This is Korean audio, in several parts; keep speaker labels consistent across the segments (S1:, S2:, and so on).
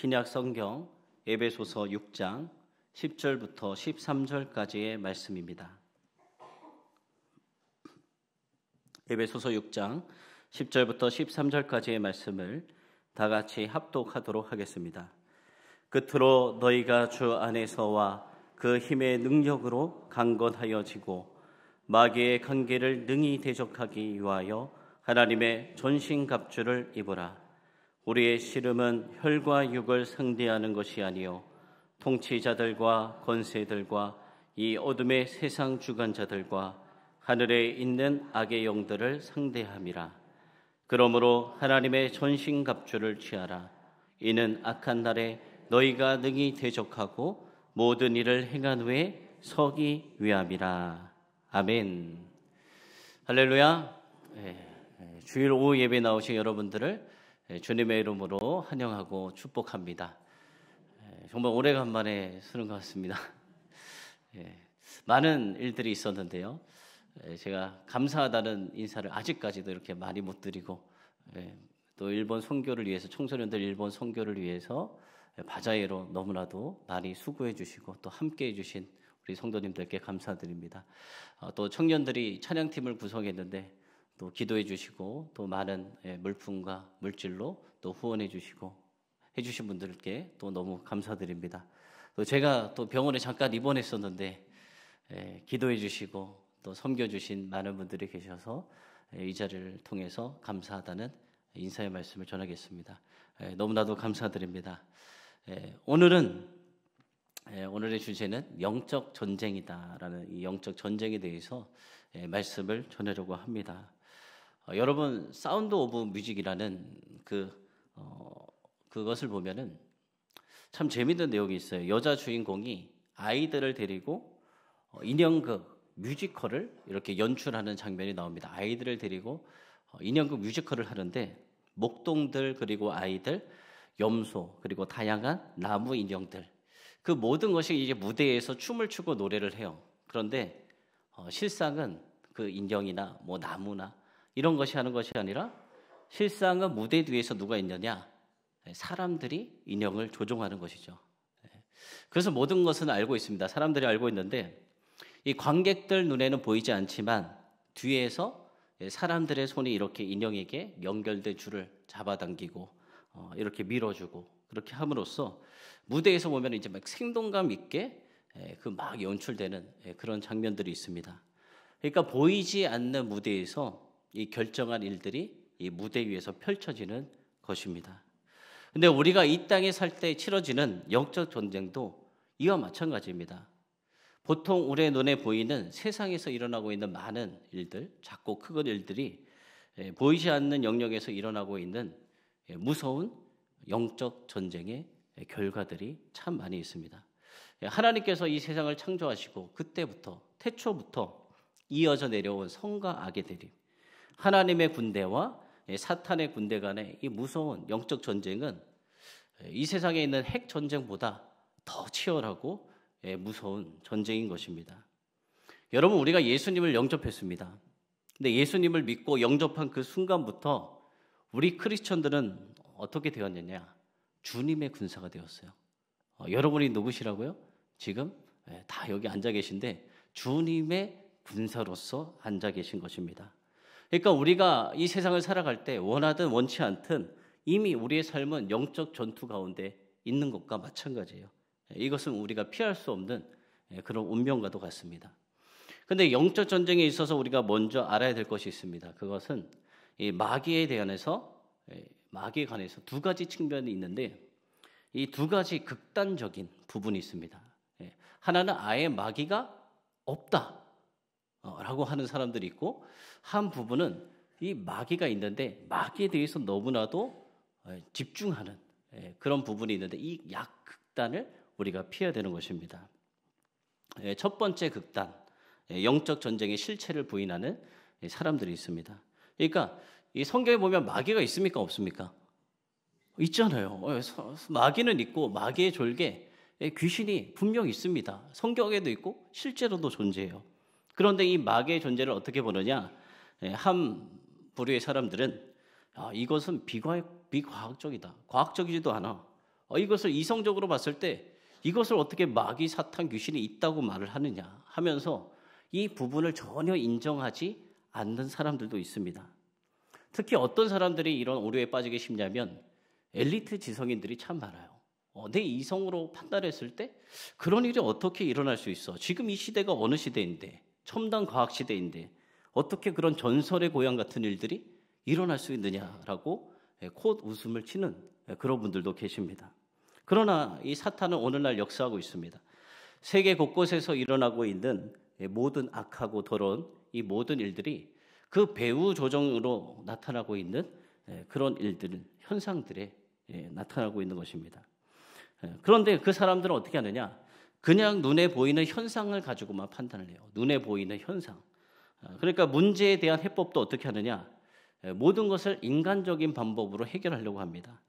S1: 신약 성경 에베소서 6장 10절부터 13절까지의 말씀입니다. 에베소서 6장 10절부터 13절까지의 말씀을 다 같이 합독하도록 하겠습니다. 끝으로 너희가 주 안에서와 그 힘의 능력으로 강건하여지고 마귀의 관계를 능히 대적하기 위하여 하나님의 전신 갑주를 입으라. 우리의 씨름은 혈과 육을 상대하는 것이 아니요 통치자들과 권세들과 이 어둠의 세상 주관자들과 하늘에 있는 악의 영들을 상대함이라. 그러므로 하나님의 전신 갑주를 취하라. 이는 악한 날에 너희가 능히 대적하고 모든 일을 행한 후에 서기 위함이라. 아멘. 할렐루야. 예, 예, 주일 오후 예배 나오신 여러분들을 예, 주님의 이름으로 환영하고 축복합니다. 예, 정말 오래간만에 쓰는 것 같습니다. 예, 많은 일들이 있었는데요. 제가 감사하다는 인사를 아직까지도 이렇게 많이 못 드리고 또 일본 선교를 위해서 청소년들 일본 선교를 위해서 바자회로 너무나도 많이 수고해 주시고 또 함께해 주신 우리 성도님들께 감사드립니다. 어, 또 청년들이 찬양팀을 구성했는데 또 기도해 주시고 또 많은 예, 물품과 물질로 또 후원해 주시고 해 주신 분들께 또 너무 감사드립니다. 또 제가 또 병원에 잠깐 입원했었는데 예, 기도해 주시고 또 섬겨 주신 많은 분들이 계셔서 예, 이 자리를 통해서 감사하다는 인사의 말씀을 전하겠습니다. 너무나도 감사드립니다. 오늘은 오늘의 주제는 영적 전쟁이다라는 이 영적 전쟁에 대해서 말씀을 전하려고 합니다. 어, 여러분 사운드 오브 뮤직이라는 그 어, 그것을 보면은 참 재밌는 내용이 있어요. 여자 주인공이 아이들을 데리고 어, 인형극 그 뮤지컬을 이렇게 연출하는 장면이 나옵니다. 아이들을 데리고 어, 인형극 그 뮤지컬을 하는데 목동들 그리고 아이들 염소 그리고 다양한 나무 인형들 그 모든 것이 이제 무대에서 춤을 추고 노래를 해요. 그런데 어, 실상은 그 인형이나 뭐 나무나 이런 것이 하는 것이 아니라 실상은 무대 뒤에서 누가 있느냐? 사람들이 인형을 조종하는 것이죠. 그래서 모든 것은 알고 있습니다. 사람들이 알고 있는데 이 관객들 눈에는 보이지 않지만 뒤에서 사람들의 손이 이렇게 인형에게 연결된 줄을 잡아당기고 어, 이렇게 밀어주고 그렇게 함으로써 무대에서 보면 이제 막 생동감 있게 그 막 연출되는 그런 장면들이 있습니다. 그러니까 보이지 않는 무대에서 이 결정한 일들이 이 무대 위에서 펼쳐지는 것입니다. 근데 우리가 이 땅에 살 때 치러지는 영적 전쟁도 이와 마찬가지입니다. 보통 우리의 눈에 보이는 세상에서 일어나고 있는 많은 일들, 작고 크건 일들이 예, 보이지 않는 영역에서 일어나고 있는 예, 무서운 영적 전쟁의 결과들이 참 많이 있습니다. 예, 하나님께서 이 세상을 창조하시고 그때부터 태초부터 이어져 내려온 성과 악의 대립, 하나님의 군대와 사탄의 군대 간의 이 무서운 영적 전쟁은 이 세상에 있는 핵 전쟁보다 더 치열하고 예, 무서운 전쟁인 것입니다. 여러분 우리가 예수님을 영접했습니다. 근데 예수님을 믿고 영접한 그 순간부터 우리 크리스천들은 어떻게 되었느냐? 주님의 군사가 되었어요. 어, 여러분이 누구시라고요? 지금 예, 다 여기 앉아 계신데 주님의 군사로서 앉아 계신 것입니다. 그러니까 우리가 이 세상을 살아갈 때 원하든 원치 않든 이미 우리의 삶은 영적 전투 가운데 있는 것과 마찬가지예요. 예, 이것은 우리가 피할 수 없는 예, 그런 운명과도 같습니다. 근데 영적 전쟁에 있어서 우리가 먼저 알아야 될 것이 있습니다. 그것은 이 마귀에 대한해서 예, 마귀에 관해서 두 가지 측면이 있는데 이 두 가지 극단적인 부분이 있습니다. 하나는 아예 마귀가 없다. 어, 라고 하는 사람들이 있고 한 부분은 이 마귀가 있는데 마귀에 대해서 너무나도 어, 집중하는 예, 그런 부분이 있는데 이 약극단을 우리가 피해야 되는 것입니다. 예, 첫 번째 극단, 예, 영적 전쟁의 실체를 부인하는 사람들이 있습니다. 그러니까 이 성경에 보면 마귀가 있습니까? 없습니까? 있잖아요. 어, 마귀는 있고 마귀의 졸개, 귀신이 분명 있습니다. 성경에도 있고 실제로도 존재해요. 그런데 이 마귀의 존재를 어떻게 보느냐? 한 예, 부류의 사람들은 아, 이것은 비과학, 비과학적이다. 과학적이지도 않아. 어, 이것을 이성적으로 봤을 때 이것을 어떻게 마귀, 사탄, 귀신이 있다고 말을 하느냐 하면서 이 부분을 전혀 인정하지 않는 사람들도 있습니다. 특히 어떤 사람들이 이런 오류에 빠지게 쉽냐면 엘리트 지성인들이 참 많아요. 어, 내 이성으로 판단했을 때 그런 일이 어떻게 일어날 수 있어? 지금 이 시대가 어느 시대인데 첨단 과학 시대인데 어떻게 그런 전설의 고향 같은 일들이 일어날 수 있느냐라고 예, 콧 웃음을 치는 예, 그런 분들도 계십니다. 그러나 이 사탄은 오늘날 역사하고 있습니다. 세계 곳곳에서 일어나고 있는 예, 모든 악하고 더러운 이 모든 일들이 그배우 조정으로 나타나고 있는 그런 일들, 현상들에 나타나고 있는 것입니다. 그런데 그 사람들은 어떻게 하느냐? 그냥 눈에 보이는 현상을 가지고만 판단을 해요. 눈에 보이는 현상. 아, 그러니까 문제에 대한 해법도 어떻게 하느냐? 예, 모든 것을 인간적인 방법으로 해결하려고 합니다.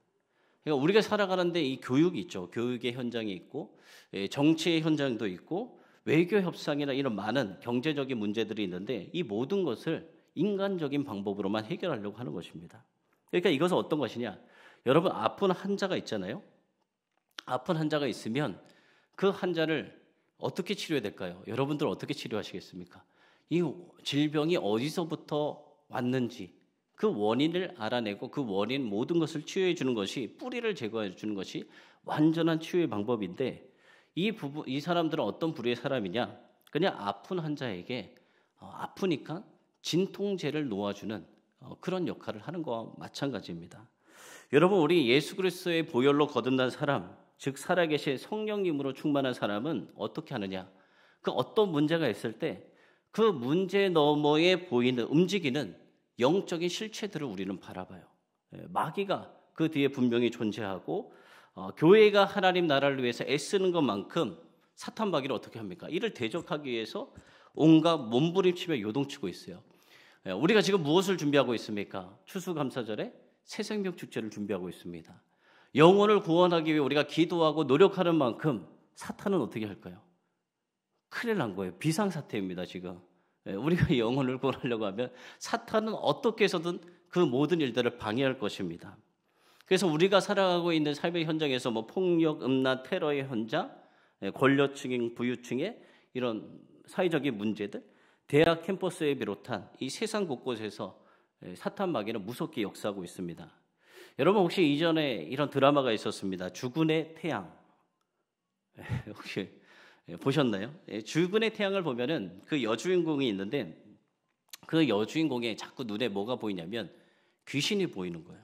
S1: 그러니까 우리가 살아가는데 이 교육이 있죠. 교육의 현장이 있고 예, 정치의 현장도 있고 외교 협상이나 이런 많은 경제적인 문제들이 있는데 이 모든 것을 인간적인 방법으로만 해결하려고 하는 것입니다. 그러니까 이것은 어떤 것이냐? 여러분 아픈 환자가 있잖아요. 아픈 환자가 있으면 그 환자를 어떻게 치료해야 될까요? 여러분들 어떻게 치료하시겠습니까? 이 질병이 어디서부터 왔는지 그 원인을 알아내고 그 원인 모든 것을 치유해 주는 것이 뿌리를 제거해 주는 것이 완전한 치유의 방법인데 이 부분 이 사람들은 어떤 부류의 사람이냐? 그냥 아픈 환자에게 어, 아프니까 진통제를 놓아주는 어, 그런 역할을 하는 것과 마찬가지입니다. 여러분 우리 예수 그리스도의 보혈로 거듭난 사람 즉 살아계신 성령님으로 충만한 사람은 어떻게 하느냐? 그 어떤 문제가 있을 때 그 문제 너머에 보이는 움직이는 영적인 실체들을 우리는 바라봐요. 예, 마귀가 그 뒤에 분명히 존재하고 어, 교회가 하나님 나라를 위해서 애쓰는 것만큼 사탄 마귀를 어떻게 합니까? 이를 대적하기 위해서 온갖 몸부림치며 요동치고 있어요. 예, 우리가 지금 무엇을 준비하고 있습니까? 추수감사절에 새생명 축제를 준비하고 있습니다. 영혼을 구원하기 위해 우리가 기도하고 노력하는 만큼 사탄은 어떻게 할까요? 큰일 난 거예요. 비상사태입니다, 지금. 예, 우리가 영혼을 구원하려고 하면 사탄은 어떻게 해서든 그 모든 일들을 방해할 것입니다. 그래서 우리가 살아가고 있는 삶의 현장에서 뭐 폭력, 음란, 테러의 현장, 예, 권력층인 부유층의 이런 사회적인 문제들, 대학 캠퍼스에 비롯한 이 세상 곳곳에서 예, 사탄 마귀는 무섭게 역사하고 있습니다. 여러분 혹시 이전에 이런 드라마가 있었습니다. 주군의 태양. 예, 혹시 예, 보셨나요? 예, 주군의 태양을 보면은 그 여주인공이 있는데 그 여주인공의 자꾸 눈에 뭐가 보이냐면 귀신이 보이는 거예요.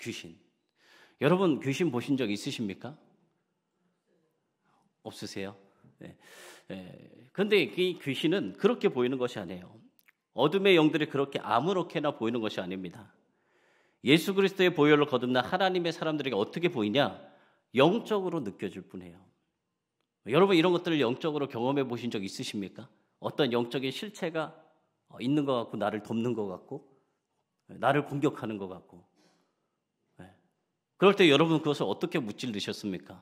S1: 귀신. 여러분 귀신 보신 적 있으십니까? 없으세요? 네. 네. 근데 이 귀신은 그렇게 보이는 것이 아니에요. 어둠의 영들이 그렇게 아무렇게나 보이는 것이 아닙니다. 예수 그리스도의 보혈로 거듭난 하나님의 사람들에게 어떻게 보이냐? 영적으로 느껴질 뿐이에요. 여러분 이런 것들을 영적으로 경험해 보신 적 있으십니까? 어떤 영적인 실체가 있는 것 같고 나를 돕는 것 같고 나를 공격하는 것 같고 네. 그럴 때 여러분 그것을 어떻게 무찔르셨습니까?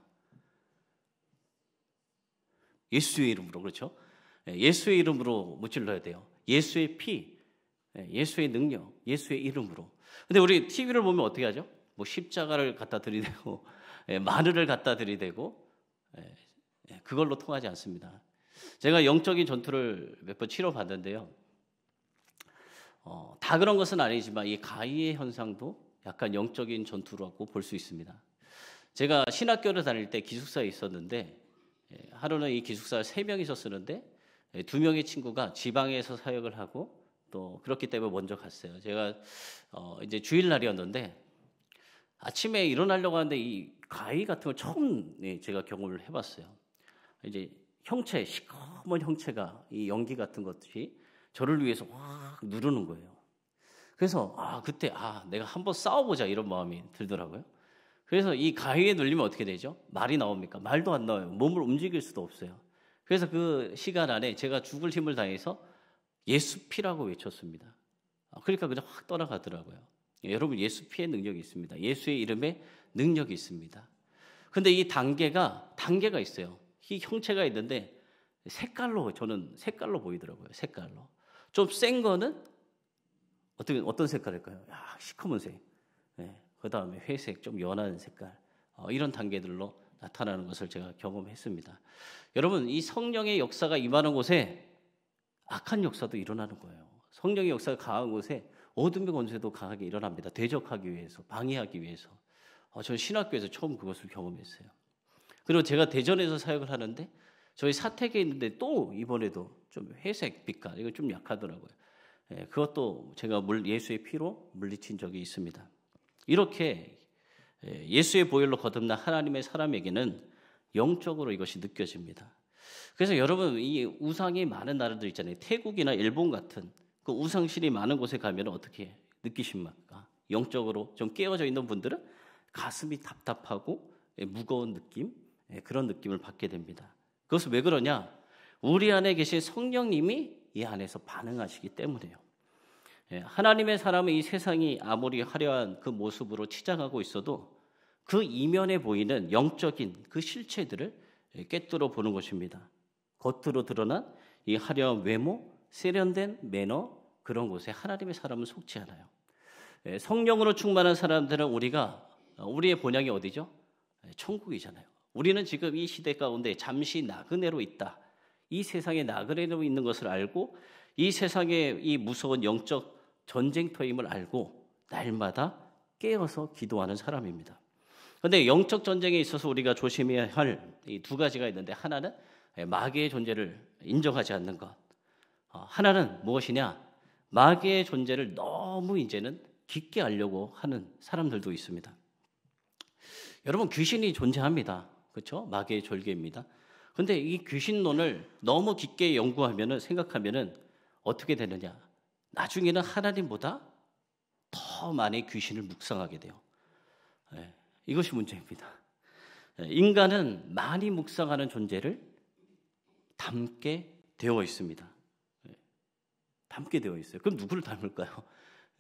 S1: 예수의 이름으로 그렇죠? 네, 예수의 이름으로 무찔러야 돼요. 예수의 피, 예, 예수의 능력, 예수의 이름으로. 근데 우리 TV를 보면 어떻게 하죠? 뭐 십자가를 갖다 드리대고 예, 마늘을 갖다 드리대고 예, 그걸로 통하지 않습니다. 제가 영적인 전투를 몇 번 치러봤는데요. 어, 다 그런 것은 아니지만 이 가이의 현상도 약간 영적인 전투라고 볼 수 있습니다. 제가 신학교를 다닐 때 기숙사에 있었는데 하루는 이기숙사에세 명이서 쓰는데 두 명의 친구가 지방에서 사역을 하고 또 그렇기 때문에 먼저 갔어요. 제가 어 이제 주일 날이었는데 아침에 일어나려고 하는데 이 가위 같은 걸 처음 예, 제가 경험을 해봤어요. 이제 형체 시커먼 형체가 이 연기 같은 것들이 저를 위해서 확 누르는 거예요. 그래서 아 그때 아 내가 한번 싸워보자 이런 마음이 들더라고요. 그래서 이 가위에 눌리면 어떻게 되죠? 말이 나옵니까? 말도 안 나와요. 몸을 움직일 수도 없어요. 그래서 그 시간 안에 제가 죽을 힘을 다해서 예수 피라고 외쳤습니다. 어, 그러니까 그냥 확 떠나가더라고요. 예, 여러분 예수 피의 능력이 있습니다. 예수의 이름에 능력이 있습니다. 근데 이 단계가 단계가 있어요. 이 형체가 있는데 색깔로 저는 색깔로 보이더라고요. 색깔로. 좀 센 거는 어떻게 어떤 색깔일까요? 야, 시커먼색. 네. 예, 그다음에 회색, 좀 연한 색깔. 어, 이런 단계들로 나타나는 것을 제가 경험했습니다. 여러분, 이 성령의 역사가 임하는 곳에 악한 역사도 일어나는 거예요. 성령의 역사가 강한 곳에 어둠의 권세도 강하게 일어납니다. 대적하기 위해서, 방해하기 위해서. 어, 저는 신학교에서 처음 그것을 경험했어요. 그리고 제가 대전에서 사역을 하는데 저희 사택에 있는데 또 이번에도 좀 회색 빛깔 이거 좀 약하더라고요. 예, 그것도 제가 물, 예수의 피로 물리친 적이 있습니다. 이렇게 예, 예수의 보혈로 거듭난 하나님의 사람에게는 영적으로 이것이 느껴집니다. 그래서 여러분 이 우상이 많은 나라들 있잖아요. 태국이나 일본 같은 그 우상신이 많은 곳에 가면 어떻게 느끼십니까? 영적으로 좀 깨어져 있는 분들은 가슴이 답답하고 예, 무거운 느낌 예, 그런 느낌을 받게 됩니다. 그것은 왜 그러냐? 우리 안에 계신 성령님이 이 안에서 반응하시기 때문에요. 예, 하나님의 사람은 이 세상이 아무리 화려한 그 모습으로 치장하고 있어도 그 이면에 보이는 영적인 그 실체들을 깨뜨어 보는 것입니다. 겉으로 드러난 이 화려한 외모, 세련된 매너 그런 곳에 하나님의 사람은 속지 않아요. 예, 성령으로 충만한 사람들은 우리가 우리의 본향이 어디죠? 예, 천국이잖아요. 우리는 지금 이 시대 가운데 잠시 나그네로 있다. 이 세상에 나그네로 있는 것을 알고 이세상에이 무서운 영적 전쟁터임을 알고 날마다 깨어서 기도하는 사람입니다. 그런데 영적 전쟁에 있어서 우리가 조심해야 할 이 두 가지가 있는데 하나는 예, 마귀의 존재를 인정하지 않는 것. 어, 하나는 무엇이냐? 마귀의 존재를 너무 이제는 깊게 알려고 하는 사람들도 있습니다. 여러분 귀신이 존재합니다. 그렇죠? 마귀의 졸개입니다. 근데 이 귀신론을 너무 깊게 연구하면은 생각하면은 어떻게 되느냐? 나중에는 하나님보다 더 많이 귀신을 묵상하게 돼요. 예. 이것이 문제입니다. 인간은 많이 묵상하는 존재를 닮게 되어 있습니다. 닮게 되어 있어요. 그럼 누구를 닮을까요?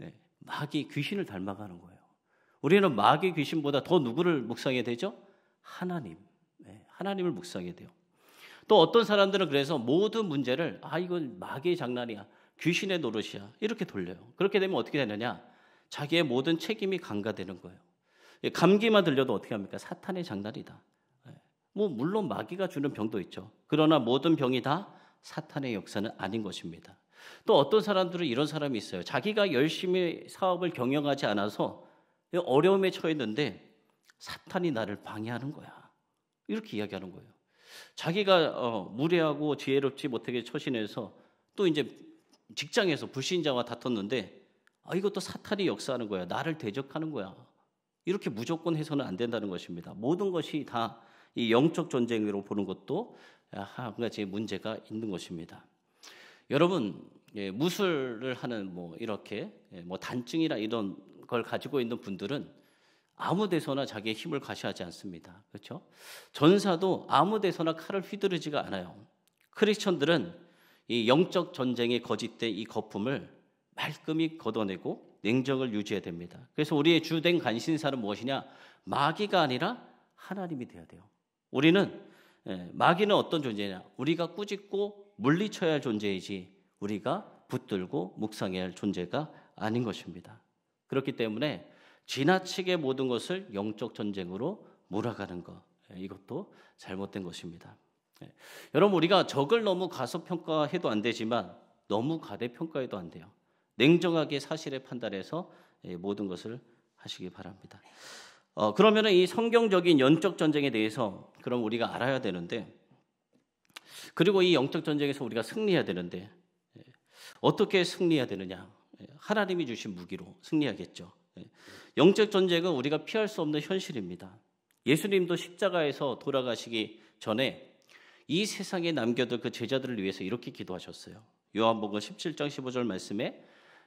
S1: 예, 마귀 귀신을 닮아가는 거예요. 우리는 마귀 귀신보다 더 누구를 묵상해야 되죠? 하나님. 예, 하나님을 묵상해야 돼요. 또 어떤 사람들은 그래서 모든 문제를 아 이건 마귀의 장난이야. 귀신의 노릇이야. 이렇게 돌려요. 그렇게 되면 어떻게 되느냐? 자기의 모든 책임이 강가되는 거예요. 예, 감기만 들려도 어떻게 합니까? 사탄의 장난이다. 예, 뭐 물론 마귀가 주는 병도 있죠. 그러나 모든 병이 다 사탄의 역사는 아닌 것입니다. 또 어떤 사람들은 이런 사람이 있어요. 자기가 열심히 사업을 경영하지 않아서 예, 어려움에 처했는데 사탄이 나를 방해하는 거야. 이렇게 이야기하는 거예요. 자기가 어, 무례하고 지혜롭지 못하게 처신해서 또 이제 직장에서 불신자와 다퉜는데 아, 이것도 사탄이 역사하는 거야. 나를 대적하는 거야. 이렇게 무조건 해서는 안 된다는 것입니다. 모든 것이 다 이 영적 전쟁으로 보는 것도 아, 한 가지 문제가 있는 것입니다. 여러분 예, 무술을 하는 뭐 이렇게 예, 뭐 단증이나 이런 걸 가지고 있는 분들은 아무 데서나 자기의 힘을 과시하지 않습니다. 그렇죠? 전사도 아무 데서나 칼을 휘두르지가 않아요. 크리스천들은 이 영적 전쟁의 거짓된 이 거품을 말끔히 걷어내고 냉정을 유지해야 됩니다. 그래서 우리의 주된 관심사는 무엇이냐? 마귀가 아니라 하나님이 되어야 돼요. 우리는 예, 마귀는 어떤 존재냐? 우리가 꾸짖고 물리쳐야 할 존재이지 우리가 붙들고 묵상해야 할 존재가 아닌 것입니다. 그렇기 때문에 지나치게 모든 것을 영적 전쟁으로 몰아가는 것 예, 이것도 잘못된 것입니다. 예, 여러분 우리가 적을 너무 과소평가해도 안 되지만 너무 과대평가해도 안 돼요. 냉정하게 사실에 판단해서 예, 모든 것을 하시기 바랍니다. 어, 그러면이 성경적인 영적 전쟁에 대해서 그럼 우리가 알아야 되는데 그리고 이 영적 전쟁에서 우리가 승리해야 되는데 예, 어떻게 승리해야 되느냐? 예, 하나님이 주신 무기로 승리하겠죠. 영적 전쟁은 우리가 피할 수 없는 현실입니다. 예수님도 십자가에서 돌아가시기 전에 이 세상에 남겨둔 그 제자들을 위해서 이렇게 기도하셨어요. 요한복음 17장 15절 말씀에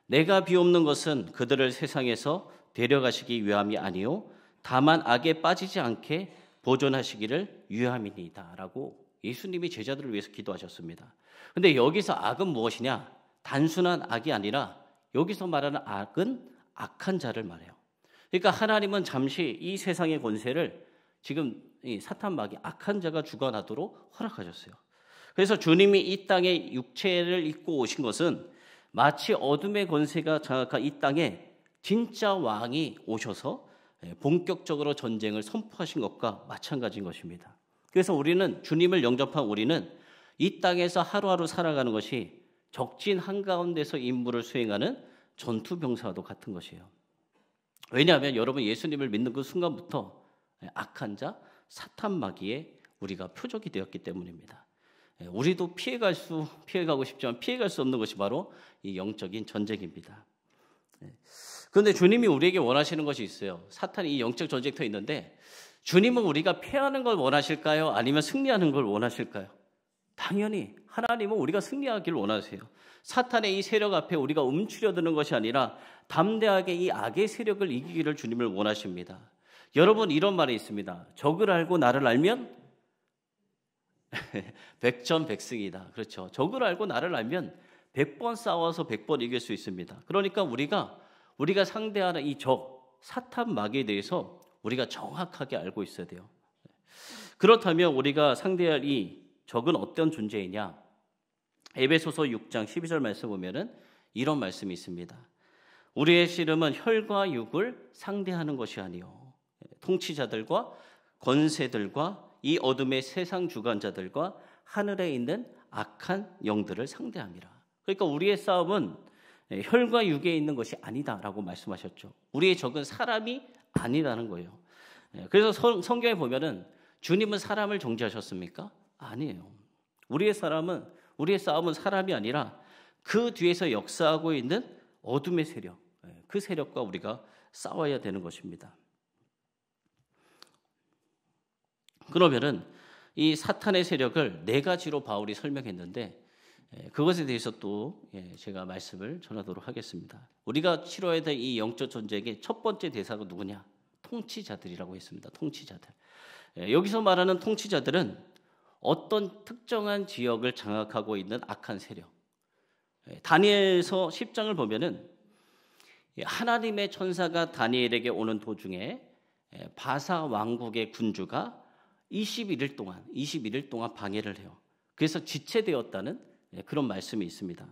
S1: 내가 비옵는 것은 그들을 세상에서 데려가시기 위함이 아니요 다만 악에 빠지지 않게 보존하시기를 위함이니이다라고 예수님이 제자들을 위해서 기도하셨습니다. 근데 여기서 악은 무엇이냐? 단순한 악이 아니라 여기서 말하는 악은 악한 자를 말해요. 그러니까 하나님은 잠시 이 세상의 권세를 지금 사탄마귀 악한 자가 주관하도록 허락하셨어요. 그래서 주님이 이 땅에 육체를 입고 오신 것은 마치 어둠의 권세가 장악한 이 땅에 진짜 왕이 오셔서 예, 본격적으로 전쟁을 선포하신 것과 마찬가지인 것입니다. 그래서 우리는 주님을 영접한 우리는 이 땅에서 하루하루 살아가는 것이 적진 한가운데서 임무를 수행하는 전투병사와도 같은 것이에요. 왜냐하면 여러분 예수님을 믿는 그 순간부터 예, 악한 자, 사탄 마귀의 우리가 표적이 되었기 때문입니다. 예, 우리도 피해갈 수 피해가고 싶지만 피해갈 수 없는 것이 바로 이 영적인 전쟁입니다. 예. 그런데 주님이 우리에게 원하시는 것이 있어요. 사탄이 이 영적 전쟁터에 있는데 주님은 우리가 패하는 걸 원하실까요? 아니면 승리하는 걸 원하실까요? 당연히 하나님은 우리가 승리하길 원하세요. 사탄의 이 세력 앞에 우리가 움츠려드는 것이 아니라 담대하게 이 악의 세력을 이기기를 주님을 원하십니다. 여러분 이런 말이 있습니다. 적을 알고 나를 알면 백전백승이다. 그렇죠. 적을 알고 나를 알면 100번 싸워서 100번 이길 수 있습니다. 그러니까 우리가 우리가 상대하는 이 적, 사탄 마귀에 대해서 우리가 정확하게 알고 있어야 돼요. 그렇다면 우리가 상대할 이 적은 어떤 존재이냐? 에베소서 6장 12절 말씀 보면은 이런 말씀이 있습니다. 우리의 씨름은 혈과 육을 상대하는 것이 아니요 통치자들과 권세들과 이 어둠의 세상 주관자들과 하늘에 있는 악한 영들을 상대합니다 그러니까 우리의 싸움은 혈과 육에 있는 것이 아니다라고 말씀하셨죠. 우리의 적은 사람이 아니라는 거예요. 예, 그래서 성경에 보면은 주님은 사람을 정죄하셨습니까? 아니에요. 우리의 사람은 우리의 싸움은 사람이 아니라 그 뒤에서 역사하고 있는 어둠의 세력, 예, 그 세력과 우리가 싸워야 되는 것입니다. 그러면은 이 사탄의 세력을 네 가지로 바울이 설명했는데 예, 그것에 대해서 또 예, 제가 말씀을 전하도록 하겠습니다. 우리가 치러야 될이 영적 전쟁의 첫 번째 대사가 누구냐? 통치자들이라고 했습니다. 통치자들. 예, 여기서 말하는 통치자들은 어떤 특정한 지역을 장악하고 있는 악한 세력. 다니엘서 10장을 보면은 하나님의 천사가 다니엘에게 오는 도중에 바사 왕국의 군주가 21일 동안 21일 동안 방해를 해요. 그래서 지체되었다는 예, 그런 말씀이 있습니다.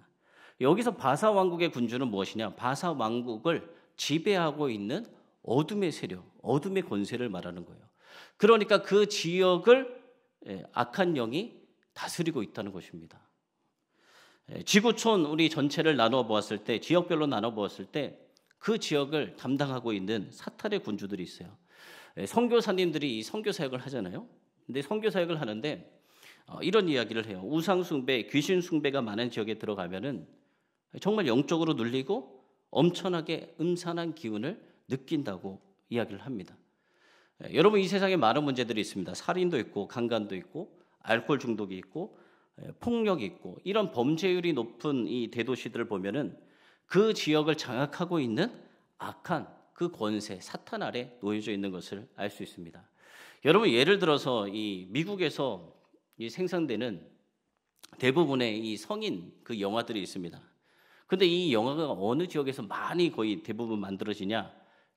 S1: 여기서 바사 왕국의 군주는 무엇이냐? 바사 왕국을 지배하고 있는 어둠의 세력, 어둠의 권세를 말하는 거예요. 그러니까 그 지역을 예, 악한 영이 다스리고 있다는 것입니다. 예, 지구촌 우리 전체를 나눠 보았을 때 지역별로 나눠 보았을 때 그 지역을 담당하고 있는 사탈의 군주들이 있어요. 예, 선교사님들이 선교 사역을 하잖아요. 근데 선교 사역을 하는데 어, 이런 이야기를 해요. 우상 숭배, 귀신 숭배가 많은 지역에 들어가면은 정말 영적으로 눌리고 엄청나게 음산한 기운을 느낀다고 이야기를 합니다. 예, 여러분 이 세상에 많은 문제들이 있습니다. 살인도 있고 강간도 있고 알코올 중독이 있고 예, 폭력이 있고 이런 범죄율이 높은 이 대도시들을 보면은 그 지역을 장악하고 있는 악한 그 권세 사탄 아래 놓여져 있는 것을 알 수 있습니다. 여러분 예를 들어서 이 미국에서 이 생산되는 대부분의 이 성인 그 영화들이 있습니다. 근데 이 영화가 어느 지역에서 많이 거의 대부분 만들어지냐?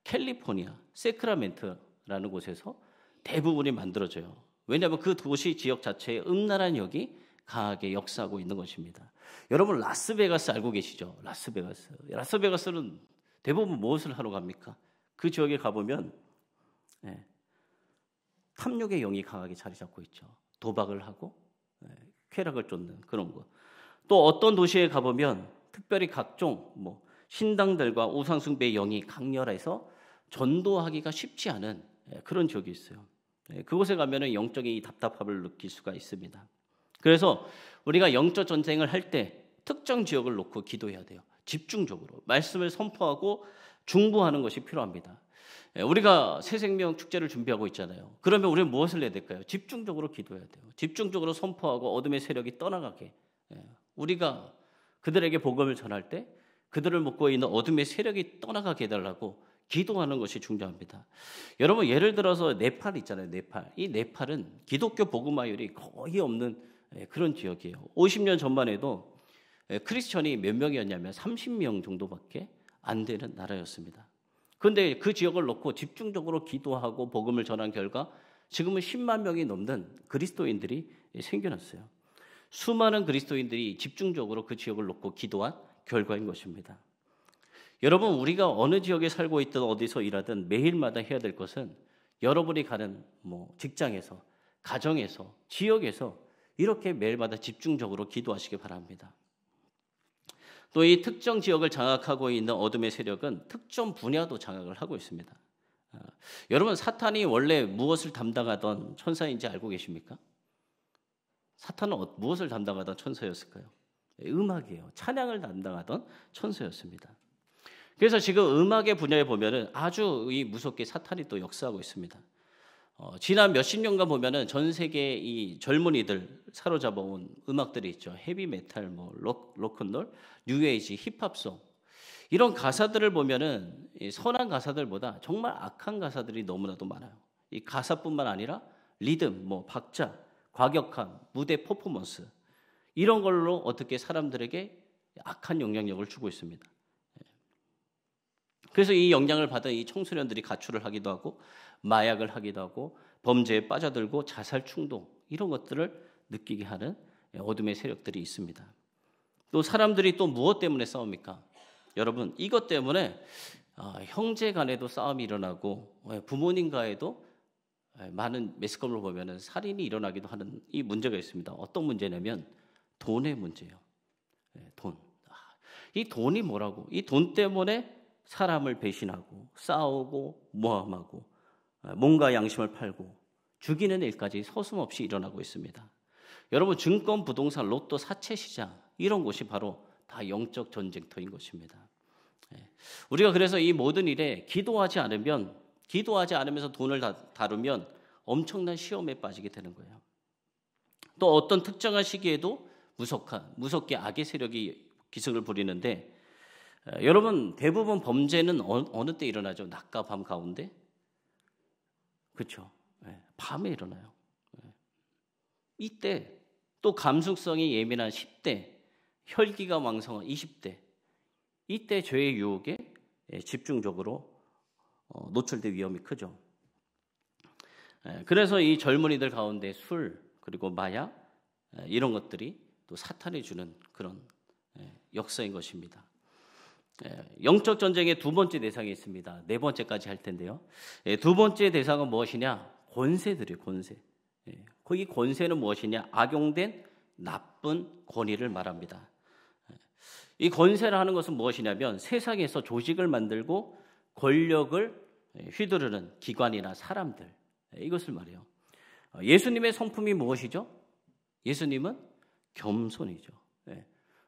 S1: 캘리포니아, 세크라멘트라는 곳에서 대부분이 만들어져요. 왜냐하면 그 도시 지역 자체의 음란한 역이 강하게 역사하고 있는 것입니다. 여러분 라스베가스 알고 계시죠? 라스베가스. 라스베가스는 대부분 무엇을 하러 갑니까? 그 지역에 가보면 예, 탐욕의 영이 강하게 자리 잡고 있죠. 도박을 하고 예, 쾌락을 쫓는 그런 거. 또 어떤 도시에 가보면 특별히 각종 뭐 신당들과 우상 숭배의 영이 강렬해서 전도하기가 쉽지 않은 예, 그런 지역이 있어요. 예, 그곳에 가면 영적인 답답함을 느낄 수가 있습니다. 그래서 우리가 영적 전쟁을 할 때 특정 지역을 놓고 기도해야 돼요. 집중적으로 말씀을 선포하고 중보하는 것이 필요합니다. 예, 우리가 새 생명 축제를 준비하고 있잖아요. 그러면 우리는 무엇을 해야 될까요? 집중적으로 기도해야 돼요. 집중적으로 선포하고 어둠의 세력이 떠나가게. 예, 우리가 그들에게 복음을 전할 때 그들을 묶고 있는 어둠의 세력이 떠나가게 해달라고 기도하는 것이 중요합니다. 여러분 예를 들어서 네팔 있잖아요. 네팔. 이 네팔은 기독교 복음화율이 거의 없는 예, 그런 지역이에요. 50년 전만 해도 예, 크리스천이 몇 명이었냐면 30명 정도밖에 안 되는 나라였습니다. 그런데 그 지역을 놓고 집중적으로 기도하고 복음을 전한 결과 지금은 10만 명이 넘는 그리스도인들이 생겨났어요. 수많은 그리스도인들이 집중적으로 그 지역을 놓고 기도한 결과인 것입니다. 여러분 우리가 어느 지역에 살고 있든 어디서 일하든 매일마다 해야 될 것은 여러분이 가는 뭐 직장에서 가정에서 지역에서 이렇게 매일마다 집중적으로 기도하시기 바랍니다. 또이 특정 지역을 장악하고 있는 어둠의 세력은 특정 분야도 장악을 하고 있습니다. 어, 여러분 사탄이 원래 무엇을 담당하던 천사인지 알고 계십니까? 사탄은 어, 무엇을 담당하던 천사였을까요? 음악이에요. 찬양을 담당하던 천사였습니다. 그래서 지금 음악의 분야에 보면은 아주 이 무섭게 사탄이 또 역사하고 있습니다. 어, 지난 몇십 년간 보면은 전 세계 이 젊은이들 사로잡아온 음악들이 있죠. 헤비 메탈, 뭐 록, 로큰롤, 뉴에이지, 힙합송 이런 가사들을 보면은 선한 가사들보다 정말 악한 가사들이 너무나도 많아요. 이 가사뿐만 아니라 리듬, 뭐 박자, 과격함, 무대 퍼포먼스 이런 걸로 어떻게 사람들에게 악한 영향력을 주고 있습니다. 예. 그래서 이 영향을 받은 이 청소년들이 가출을 하기도 하고 마약을 하기도 하고 범죄에 빠져들고 자살 충동 이런 것들을 느끼게 하는 어둠의 세력들이 있습니다. 또 사람들이 또 무엇 때문에 싸웁니까? 여러분 이것 때문에 아, 형제 간에도 싸움이 일어나고 예, 부모님 간에도 예, 많은 매스컴을 보면 살인이 일어나기도 하는 이 문제가 있습니다. 어떤 문제냐면 돈의 문제예요. 예, 돈. 아, 이 돈이 뭐라고? 이 돈 때문에 사람을 배신하고 싸우고 모함하고 아, 몸과 양심을 팔고 죽이는 일까지 서슴없이 일어나고 있습니다. 여러분 증권, 부동산, 로또, 사채 시장 이런 곳이 바로 다 영적 전쟁터인 것입니다. 예. 우리가 그래서 이 모든 일에 기도하지 않으면 기도하지 않으면서 돈을 다루면 엄청난 시험에 빠지게 되는 거예요. 또 어떤 특정한 시기에도 무섭한 무섭게 악의 세력이 기승을 부리는데 어, 여러분 대부분 범죄는 어, 어느 때 일어나죠? 낮과 밤 가운데 그렇죠. 밤에 일어나요. 예. 이때 또 감수성이 예민한 10대, 혈기가 왕성한 20대, 이때 죄의 유혹에 예, 집중적으로 어, 노출될 위험이 크죠. 그래서 이 젊은이들 가운데 술 그리고 마약 이런 것들이 또 사탄이 주는 그런 역사인 것입니다. 예, 영적 전쟁의 두 번째 대상이 있습니다. 네 번째까지 할 텐데요. 예, 두 번째 대상은 무엇이냐? 권세들이에요. 권세. 예, 거기 권세는 무엇이냐? 악용된 나쁜 권위를 말합니다. 이 권세를 하는 것은 무엇이냐면 세상에서 조직을 만들고 권력을 휘두르는 기관이나 사람들 이것을 말해요. 어, 예수님의 성품이 무엇이죠? 예수님은 겸손이죠.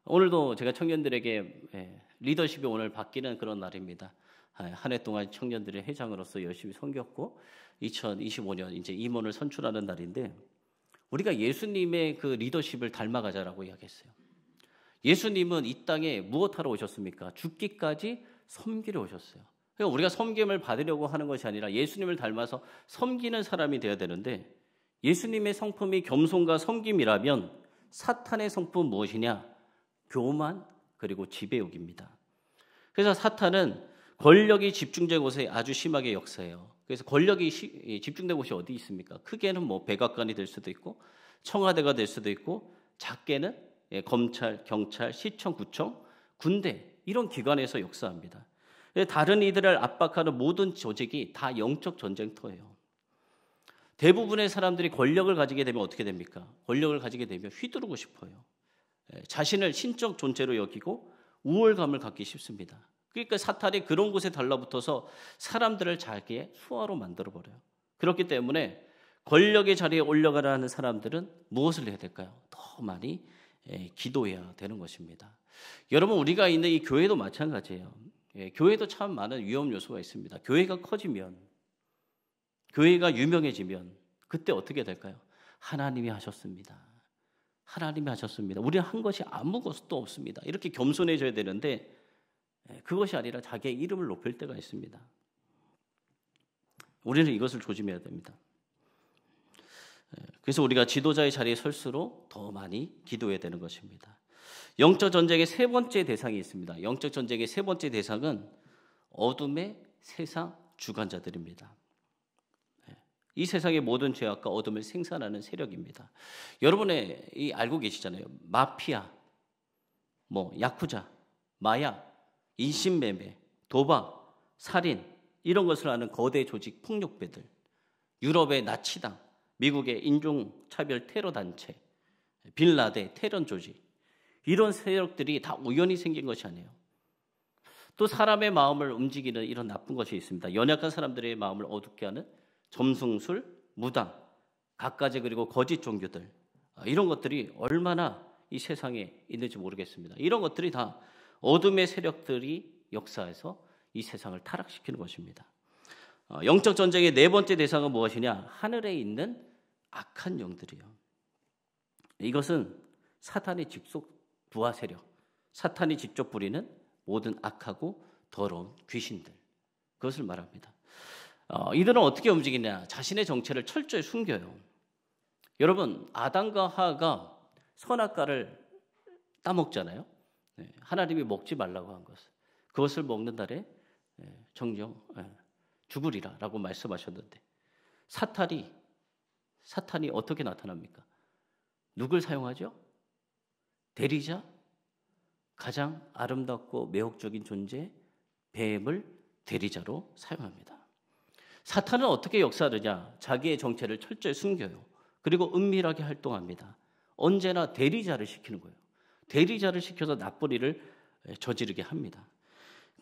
S1: 오늘도 제가 청년들에게 예, 리더십이 오늘 바뀌는 그런 날입니다. 아, 한해 동안 청년들의 회장으로서 열심히 섬겼고 2025년 이제 임원을 선출하는 날인데 우리가 예수님의 그 리더십을 닮아가자라고 이야기했어요. 예수님은 이 땅에 무엇하러 오셨습니까? 죽기까지 섬기러 오셨어요. 그러니까 우리가 섬김을 받으려고 하는 것이 아니라 예수님을 닮아서 섬기는 사람이 되어야 되는데 예수님의 성품이 겸손과 섬김이라면 사탄의 성품 무엇이냐? 교만, 그리고 지배욕입니다. 그래서 사탄은 권력이 집중된 곳에 아주 심하게 역사해요. 그래서 권력이 시, 집중된 곳이 어디 있습니까? 크게는 뭐 백악관이 될 수도 있고 청와대가 될 수도 있고 작게는 예, 검찰, 경찰, 시청, 구청, 군대 이런 기관에서 역사합니다. 다른 이들을 압박하는 모든 조직이 다 영적 전쟁터예요. 대부분의 사람들이 권력을 가지게 되면 어떻게 됩니까? 권력을 가지게 되면 휘두르고 싶어요. 예, 자신을 신적 존재로 여기고 우월감을 갖기 쉽습니다. 그러니까 사탄이 그런 곳에 달라붙어서 사람들을 자기의 수화로 만들어 버려요. 그렇기 때문에 권력의 자리에 올려가라는 사람들은 무엇을 해야 될까요? 더 많이 예, 기도해야 되는 것입니다. 여러분 우리가 있는 이 교회도 마찬가지예요. 예, 교회도 참 많은 위험 요소가 있습니다. 교회가 커지면, 교회가 유명해지면 그때 어떻게 될까요? 하나님이 하셨습니다. 하나님이 하셨습니다. 우리는 한 것이 아무것도 없습니다. 이렇게 겸손해져야 되는데 예, 그것이 아니라 자기의 이름을 높일 때가 있습니다. 우리는 이것을 조심해야 됩니다. 예, 그래서 우리가 지도자의 자리에 설수록 더 많이 기도해야 되는 것입니다. 영적 전쟁의 세 번째 대상이 있습니다. 영적 전쟁의 세 번째 대상은 어둠의 세상 주관자들입니다. 이 세상의 모든 죄악과 어둠을 생산하는 세력입니다. 여러분의 이 알고 계시잖아요. 마피아, 뭐 야쿠자, 마약, 인신매매, 도박, 살인 이런 것을 하는 거대 조직 폭력배들, 유럽의 나치당, 미국의 인종차별 테러 단체, 빌라데 테러 조직 이런 세력들이 다 우연히 생긴 것이 아니에요. 또 사람의 마음을 움직이는 이런 나쁜 것이 있습니다. 연약한 사람들의 마음을 어둡게 하는 점성술, 무당, 각가지 그리고 거짓 종교들 아, 이런 것들이 얼마나 이 세상에 있는지 모르겠습니다. 이런 것들이 다 어둠의 세력들이 역사에서 이 세상을 타락시키는 것입니다. 아, 영적 전쟁의 네 번째 대상은 무엇이냐? 하늘에 있는 악한 영들이요. 이것은 사탄의 직속 부하 세력, 사탄이 직접 부리는 모든 악하고 더러운 귀신들 그것을 말합니다. 어, 이들은 어떻게 움직이냐? 자신의 정체를 철저히 숨겨요. 여러분 아담과 하가 선악과를 따먹잖아요. 네, 하나님이 먹지 말라고 한 것을 그것을 먹는 날에 네, 정령 네, 죽으리라라고 말씀하셨는데 사탄이 사탄이 어떻게 나타납니까? 누굴 사용하죠? 대리자 가장 아름답고 매혹적인 존재 뱀을 대리자로 사용합니다. 사탄은 어떻게 역사하느냐? 자기의 정체를 철저히 숨겨요. 그리고 은밀하게 활동합니다. 언제나 대리자를 시키는 거예요. 대리자를 시켜서 나쁜 일을 저지르게 합니다.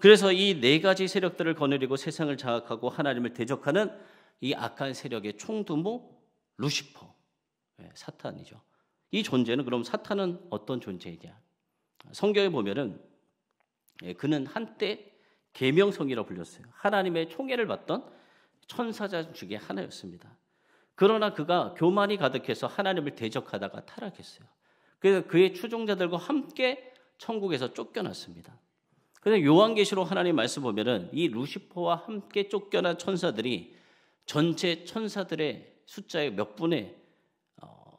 S1: 그래서 이 네 가지 세력들을 거느리고 세상을 장악하고 하나님을 대적하는 이 악한 세력의 총두목 루시퍼, 예, 사탄이죠. 이 존재는 그럼 사탄은 어떤 존재이냐? 성경에 보면은 예, 그는 한때 계명성이라 불렸어요. 하나님의 총애를 받던 천사자 중에 하나였습니다. 그러나 그가 교만이 가득해서 하나님을 대적하다가 타락했어요. 그래서 그의 추종자들과 함께 천국에서 쫓겨났습니다. 그런데 요한계시로 하나님 말씀 보면은 이 루시퍼와 함께 쫓겨난 천사들이 전체 천사들의 숫자의 몇 분의 어,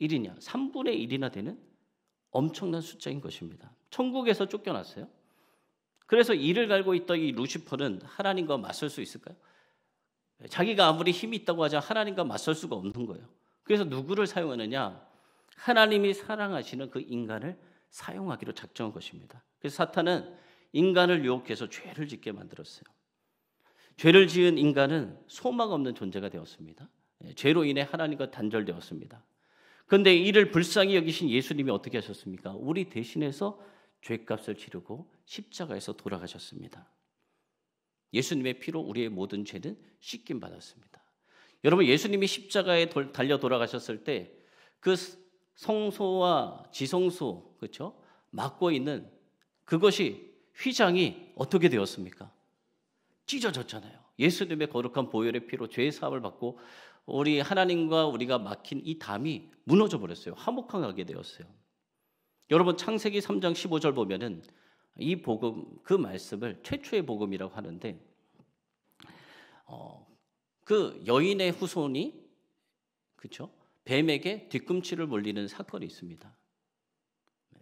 S1: 1이냐, 3분의 1이나 되는 엄청난 숫자인 것입니다. 천국에서 쫓겨났어요. 그래서 이를 갈고 있던 이 루시퍼는 하나님과 맞설 수 있을까요? 자기가 아무리 힘이 있다고 하자 하나님과 맞설 수가 없는 거예요. 그래서 누구를 사용하느냐? 하나님이 사랑하시는 그 인간을 사용하기로 작정한 것입니다. 그래서 사탄은 인간을 유혹해서 죄를 짓게 만들었어요. 죄를 지은 인간은 소망 없는 존재가 되었습니다. 예, 죄로 인해 하나님과 단절되었습니다. 그런데 이를 불쌍히 여기신 예수님이 어떻게 하셨습니까? 우리 대신해서 죄값을 치르고 십자가에서 돌아가셨습니다. 예수님의 피로 우리의 모든 죄는 씻김 받았습니다. 여러분 예수님이 십자가에 돌, 달려 돌아가셨을 때 그 성소와 지성소 그렇죠? 막고 있는 그것이 휘장이 어떻게 되었습니까? 찢어졌잖아요. 예수님의 거룩한 보혈의 피로 죄의 사함을 받고 우리 하나님과 우리가 막힌 이 담이 무너져 버렸어요. 화목하게 되었어요. 여러분 창세기 3장 15절 보면은 이 복음 그 말씀을 최초의 복음이라고 하는데 어, 그 여인의 후손이 그쵸 뱀에게 뒤꿈치를 물리는 사건이 있습니다.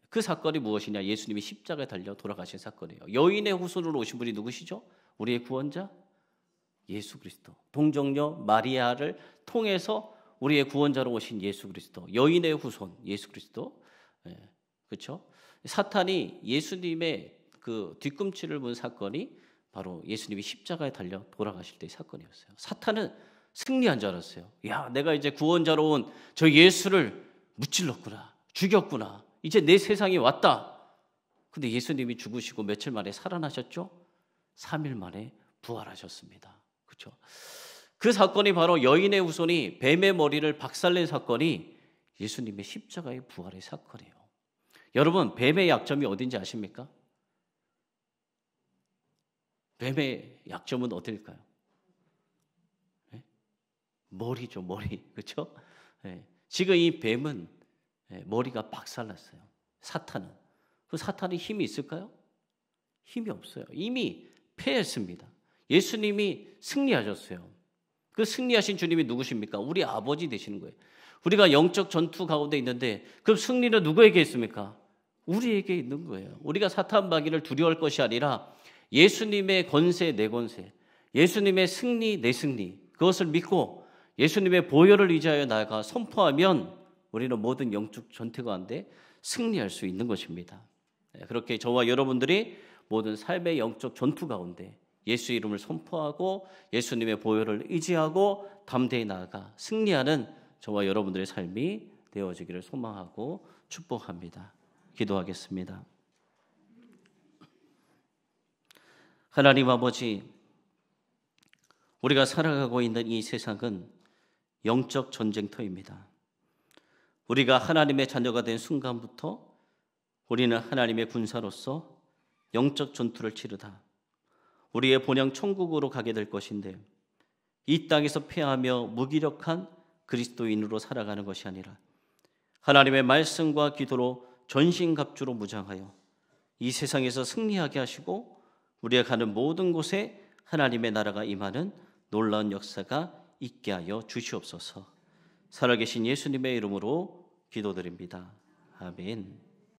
S1: 그 사건이 무엇이냐? 예수님이 십자가에 달려 돌아가신 사건이에요. 여인의 후손으로 오신 분이 누구시죠? 우리의 구원자 예수 그리스도. 동정녀 마리아를 통해서 우리의 구원자로 오신 예수 그리스도. 여인의 후손 예수 그리스도. 예, 그렇죠? 사탄이 예수님의 그 뒤꿈치를 본 사건이 바로 예수님이 십자가에 달려 돌아가실 때의 사건이었어요. 사탄은 승리한 줄 알았어요. 야, 내가 이제 구원자로 온 저 예수를 무찔렀구나. 죽였구나. 이제 내 세상이 왔다. 근데 예수님이 죽으시고 며칠 만에 살아나셨죠? 3일 만에 부활하셨습니다. 그렇죠? 그 사건이 바로 여인의 후손이 뱀의 머리를 박살낸 사건이 예수님의 십자가의 부활의 사건이에요. 여러분, 뱀의 약점이 어딘지 아십니까? 뱀의 약점은 어딜까요? 네? 머리죠, 머리. 그렇죠? 네. 지금 이 뱀은 예, 머리가 박살났어요. 사탄은. 그 사탄이 힘이 있을까요? 힘이 없어요. 이미 패했습니다. 예수님이 승리하셨어요. 그 승리하신 주님이 누구십니까? 우리 아버지 되시는 거예요. 우리가 영적 전투 가운데 있는데 그럼 승리는 누구에게 있습니까? 우리에게 있는 거예요. 우리가 사탄 마귀를 두려워할 것이 아니라 예수님의 권세 내 권세, 예수님의 승리 내 승리 그것을 믿고 예수님의 보혈을 의지하여 나아가 선포하면 우리는 모든 영적 전투 가운데 승리할 수 있는 것입니다. 네, 그렇게 저와 여러분들이 모든 삶의 영적 전투 가운데 예수 이름을 선포하고 예수님의 보혈을 의지하고 담대히 나아가 승리하는 저와 여러분들의 삶이 되어지기를 소망하고 축복합니다. 기도하겠습니다. 하나님 아버지, 우리가 살아가고 있는 이 세상은 영적 전쟁터입니다. 우리가 하나님의 자녀가 된 순간부터 우리는 하나님의 군사로서 영적 전투를 치르다 우리의 본향 천국으로 가게 될 것인데 이 땅에서 패하며 무기력한 그리스도인으로 살아가는 것이 아니라 하나님의 말씀과 기도로 전신갑주로 무장하여 이 세상에서 승리하게 하시고 우리가 가는 모든 곳에 하나님의 나라가 임하는 놀라운 역사가 있게 하여 주시옵소서. 살아계신 예수님의 이름으로 기도드립니다. 아멘.